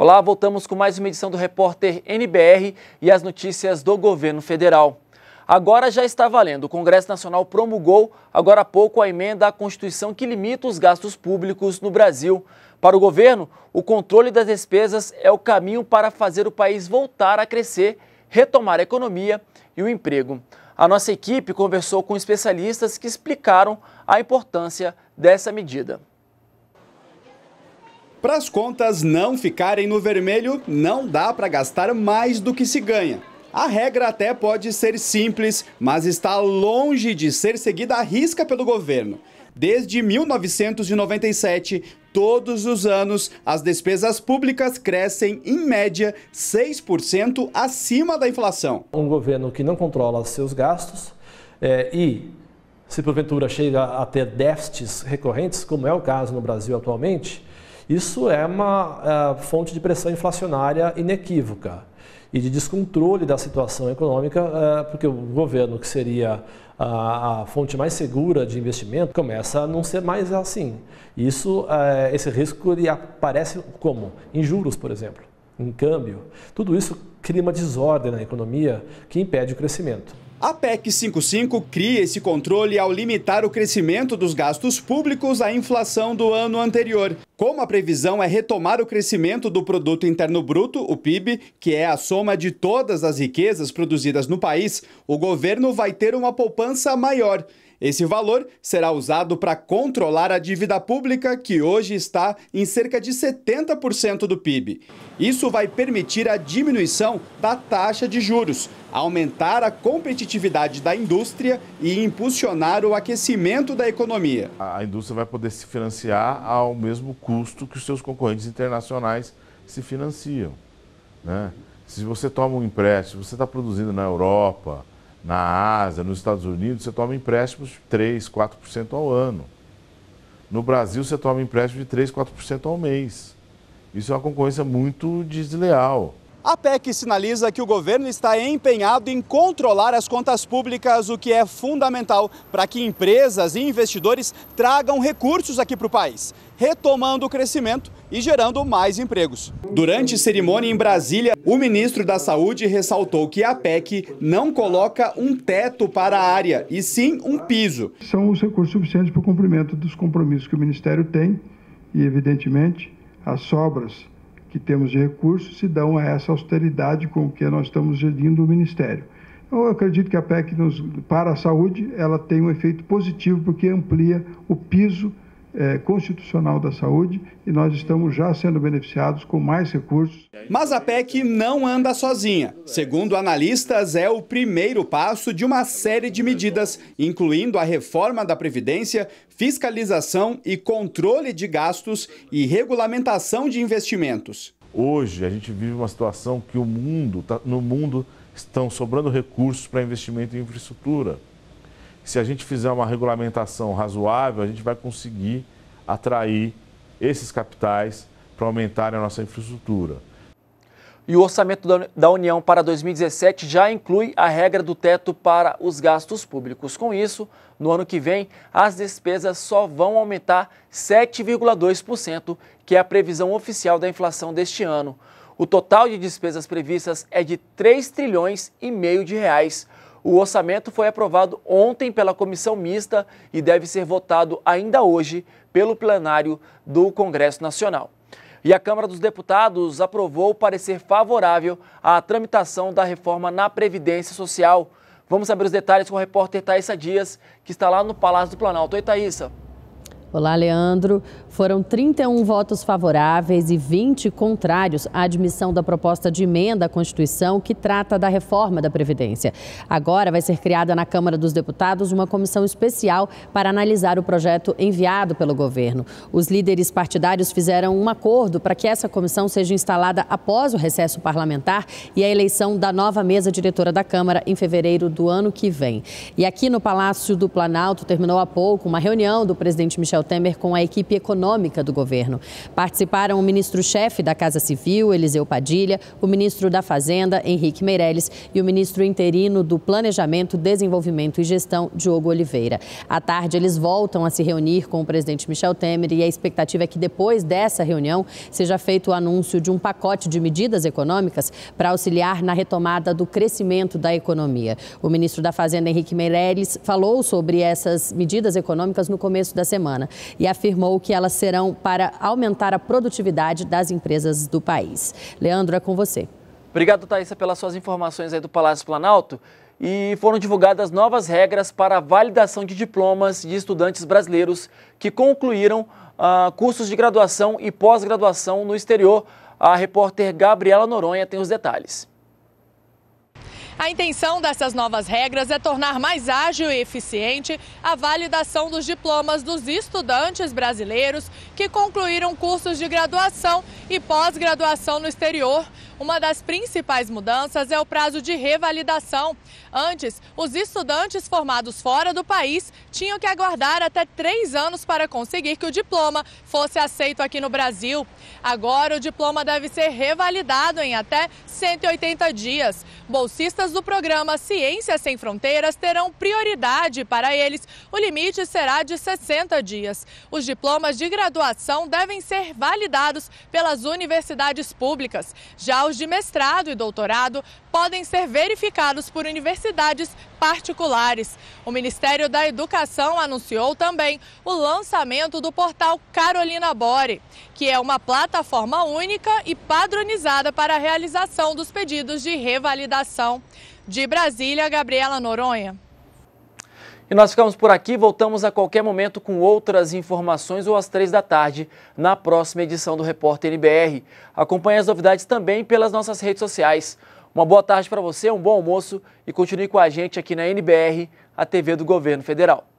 Olá, voltamos com mais uma edição do Repórter NBR e as notícias do governo federal. Agora já está valendo. O Congresso Nacional promulgou, agora há pouco, a emenda à Constituição que limita os gastos públicos no Brasil. Para o governo, o controle das despesas é o caminho para fazer o país voltar a crescer, retomar a economia e o emprego. A nossa equipe conversou com especialistas que explicaram a importância dessa medida. Para as contas não ficarem no vermelho, não dá para gastar mais do que se ganha. A regra até pode ser simples, mas está longe de ser seguida à risca pelo governo. Desde 1997, todos os anos, as despesas públicas crescem, em média, 6% acima da inflação. Um governo que não controla seus gastos é, e, se porventura chega a ter déficits recorrentes, como é o caso no Brasil atualmente, isso é uma é, fonte de pressão inflacionária inequívoca e de descontrole da situação econômica, é, porque o governo, que seria a, a, fonte mais segura de investimento, começa a não ser mais assim. Isso, é, esse risco ele aparece como? Em juros, por exemplo, em câmbio. Tudo isso cria uma desordem na economia que impede o crescimento. A PEC 55 cria esse controle ao limitar o crescimento dos gastos públicos à inflação do ano anterior. Como a previsão é retomar o crescimento do produto interno bruto, o PIB, que é a soma de todas as riquezas produzidas no país, o governo vai ter uma poupança maior. Esse valor será usado para controlar a dívida pública, que hoje está em cerca de 70% do PIB. Isso vai permitir a diminuição da taxa de juros, aumentar a competitividade da indústria e impulsionar o aquecimento da economia. A indústria vai poder se financiar ao mesmo custo custo que os seus concorrentes internacionais se financiam. Né? Se você toma um empréstimo, você está produzindo na Europa, na Ásia, nos Estados Unidos, você toma empréstimos de 3, 4% ao ano. No Brasil, você toma empréstimo de 3, 4% ao mês. Isso é uma concorrência muito desleal. A PEC sinaliza que o governo está empenhado em controlar as contas públicas, o que é fundamental para que empresas e investidores tragam recursos aqui para o país, retomando o crescimento e gerando mais empregos. Durante cerimônia em Brasília, o ministro da Saúde ressaltou que a PEC não coloca um teto para a área, e sim um piso. São os recursos suficientes para o cumprimento dos compromissos que o Ministério tem e, evidentemente, as sobras que temos de recursos se dão a essa austeridade com que nós estamos gerindo o Ministério. Eu acredito que a PEC nos, para a saúde ela tem um efeito positivo porque amplia o piso é, constitucional da saúde e nós estamos já sendo beneficiados com mais recursos. Mas a PEC não anda sozinha. Segundo analistas, é o primeiro passo de uma série de medidas, incluindo a reforma da Previdência, fiscalização e controle de gastos e regulamentação de investimentos. Hoje a gente vive uma situação que o mundo, tá, no mundo estão sobrando recursos para investimento em infraestrutura se a gente fizer uma regulamentação razoável, a gente vai conseguir atrair esses capitais para aumentar a nossa infraestrutura. E o orçamento da União para 2017 já inclui a regra do teto para os gastos públicos. Com isso, no ano que vem, as despesas só vão aumentar 7,2%, que é a previsão oficial da inflação deste ano. O total de despesas previstas é de 3 trilhões e meio de reais. O orçamento foi aprovado ontem pela comissão mista e deve ser votado ainda hoje pelo plenário do Congresso Nacional. E a Câmara dos Deputados aprovou parecer favorável à tramitação da reforma na Previdência Social. Vamos saber os detalhes com o repórter Thaisa Dias, que está lá no Palácio do Planalto. Oi, Thaisa. Olá, Leandro. Foram 31 votos favoráveis e 20 contrários à admissão da proposta de emenda à Constituição que trata da reforma da Previdência. Agora vai ser criada na Câmara dos Deputados uma comissão especial para analisar o projeto enviado pelo governo. Os líderes partidários fizeram um acordo para que essa comissão seja instalada após o recesso parlamentar e a eleição da nova mesa diretora da Câmara em fevereiro do ano que vem. E aqui no Palácio do Planalto terminou há pouco uma reunião do presidente Michel Michel Temer com a equipe econômica do governo. Participaram o ministro-chefe da Casa Civil, Eliseu Padilha, o ministro da Fazenda, Henrique Meirelles, e o ministro interino do Planejamento, Desenvolvimento e Gestão, Diogo Oliveira. À tarde, eles voltam a se reunir com o presidente Michel Temer e a expectativa é que depois dessa reunião seja feito o anúncio de um pacote de medidas econômicas para auxiliar na retomada do crescimento da economia. O ministro da Fazenda, Henrique Meirelles, falou sobre essas medidas econômicas no começo da semana e afirmou que elas serão para aumentar a produtividade das empresas do país. Leandro, é com você. Obrigado, Thaisa, pelas suas informações aí do Palácio Planalto. E foram divulgadas novas regras para a validação de diplomas de estudantes brasileiros que concluíram uh, cursos de graduação e pós-graduação no exterior. A repórter Gabriela Noronha tem os detalhes. A intenção dessas novas regras é tornar mais ágil e eficiente a validação dos diplomas dos estudantes brasileiros que concluíram cursos de graduação e pós-graduação no exterior. Uma das principais mudanças é o prazo de revalidação. Antes, os estudantes formados fora do país tinham que aguardar até três anos para conseguir que o diploma fosse aceito aqui no Brasil. Agora o diploma deve ser revalidado em até 180 dias. Bolsistas do programa Ciências Sem Fronteiras terão prioridade para eles. O limite será de 60 dias. Os diplomas de graduação devem ser validados pelas universidades públicas. Já os de mestrado e doutorado podem ser verificados por universidades particulares. O Ministério da Educação anunciou também o lançamento do portal Carolina Bore, que é uma plataforma plataforma única e padronizada para a realização dos pedidos de revalidação. De Brasília, Gabriela Noronha. E nós ficamos por aqui, voltamos a qualquer momento com outras informações ou às três da tarde na próxima edição do Repórter NBR. Acompanhe as novidades também pelas nossas redes sociais. Uma boa tarde para você, um bom almoço e continue com a gente aqui na NBR, a TV do Governo Federal.